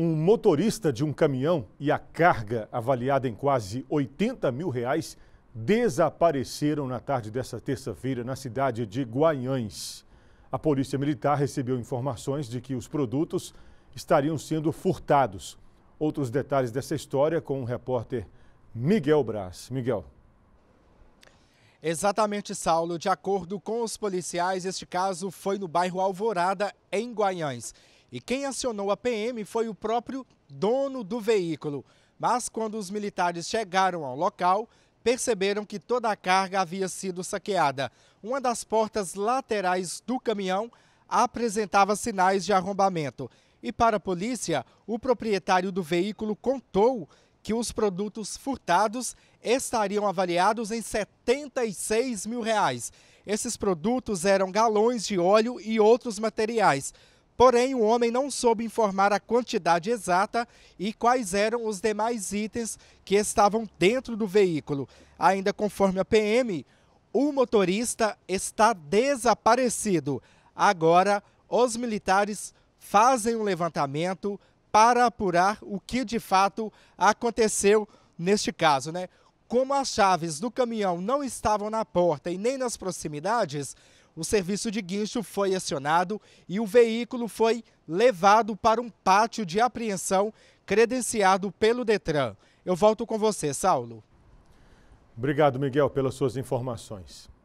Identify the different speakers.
Speaker 1: Um motorista de um caminhão e a carga, avaliada em quase 80 mil reais, desapareceram na tarde desta terça-feira na cidade de Guanhães. A Polícia Militar recebeu informações de que os produtos estariam sendo furtados. Outros detalhes dessa história com o repórter Miguel Braz. Miguel. Exatamente, Saulo. De acordo com os policiais, este
Speaker 2: caso foi no bairro Alvorada, em Guanhães e quem acionou a PM foi o próprio dono do veículo. Mas quando os militares chegaram ao local, perceberam que toda a carga havia sido saqueada. Uma das portas laterais do caminhão apresentava sinais de arrombamento. E para a polícia, o proprietário do veículo contou que os produtos furtados estariam avaliados em 76 mil reais. Esses produtos eram galões de óleo e outros materiais. Porém, o homem não soube informar a quantidade exata e quais eram os demais itens que estavam dentro do veículo. Ainda conforme a PM, o motorista está desaparecido. Agora, os militares fazem um levantamento para apurar o que de fato aconteceu neste caso, né? Como as chaves do caminhão não estavam na porta e nem nas proximidades, o serviço de guincho foi acionado e o veículo foi levado para um pátio de apreensão credenciado pelo Detran. Eu volto com você, Saulo. Obrigado, Miguel, pelas suas informações.